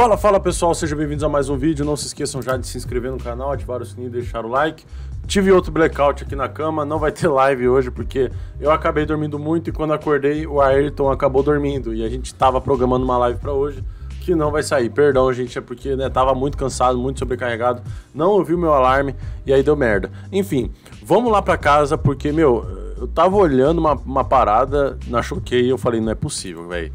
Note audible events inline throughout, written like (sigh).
Fala, fala pessoal, sejam bem-vindos a mais um vídeo. Não se esqueçam já de se inscrever no canal, ativar o sininho e deixar o like. Tive outro blackout aqui na cama, não vai ter (laughs) live hoje porque eu acabei dormindo muito e quando acordei o Ayrton acabou dormindo e a gente estava programando uma live para hoje que não vai sair. Perdão, gente, é porque né, tava muito cansado, muito sobrecarregado, não ouvi o meu alarme e aí deu merda. Enfim, vamos lá para casa porque, meu, eu tava olhando uma, uma parada na Choquei e eu falei, não é possível, velho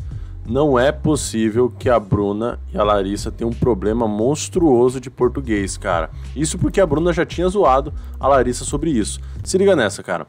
não é possível que a Bruna e a Larissa tenham um problema monstruoso de português, cara. Isso porque a Bruna já tinha zoado a Larissa sobre isso. Se liga nessa, cara.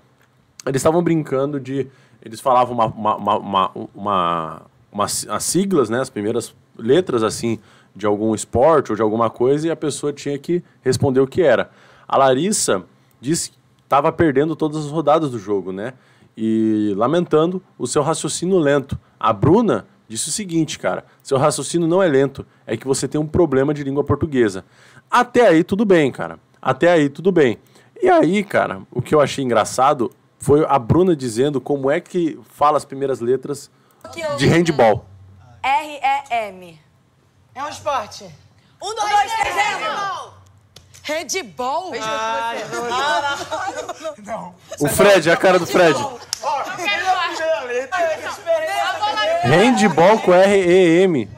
Eles estavam brincando de. Eles falavam uma, uma, uma, uma, uma, as siglas, né? As primeiras letras, assim, de algum esporte ou de alguma coisa, e a pessoa tinha que responder o que era. A Larissa disse que estava perdendo todas as rodadas do jogo, né? E lamentando o seu raciocínio lento. A Bruna disse o seguinte, cara: seu raciocínio não é lento, é que você tem um problema de língua portuguesa. Até aí tudo bem, cara. Até aí tudo bem. E aí, cara, o que eu achei engraçado foi a Bruna dizendo como é que fala as primeiras letras de handball. R-E-M. É um esporte. Um, dois, dois três, handball. Handball? Ah, não. O Fred, a cara do Fred. Handball com R-E-M.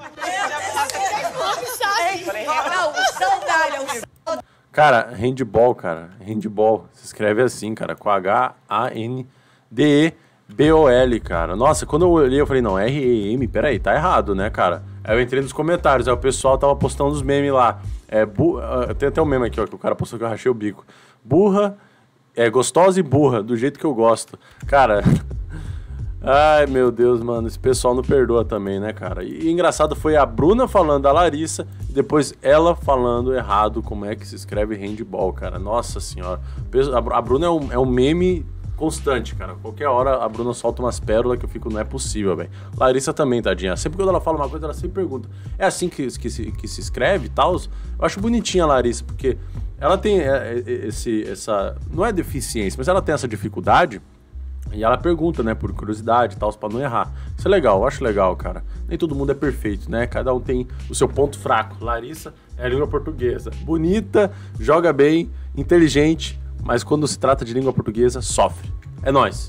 Cara, handball, cara. Handball. Se escreve assim, cara. Com H-A-N-D-E-B-O-L, cara. Nossa, quando eu olhei, eu falei, não, R-E-M, peraí, tá errado, né, cara? Aí eu entrei nos comentários, aí o pessoal tava postando os memes lá. É, bu... Ah, tem até um meme aqui, ó, que o cara postou que eu rachei o bico. Burra, é gostosa e burra, do jeito que eu gosto. Cara, (laughs) Ai, meu Deus, mano, esse pessoal não perdoa também, né, cara? E engraçado foi a Bruna falando a Larissa e depois ela falando errado como é que se escreve handball, cara. Nossa senhora. A Bruna é um, é um meme constante, cara. Qualquer hora a Bruna solta umas pérolas que eu fico, não é possível, velho. Larissa também, tadinha. Sempre quando ela fala uma coisa, ela sempre pergunta: é assim que, que, se, que se escreve e tal? Eu acho bonitinha a Larissa, porque ela tem é, é, esse, essa. Não é deficiência, mas ela tem essa dificuldade e ela pergunta, né, por curiosidade e tal, pra não errar. Isso é legal, eu acho legal, cara. Nem todo mundo é perfeito, né? Cada um tem o seu ponto fraco. Larissa é língua portuguesa. Bonita, joga bem, inteligente, mas quando se trata de língua portuguesa, sofre. É nós.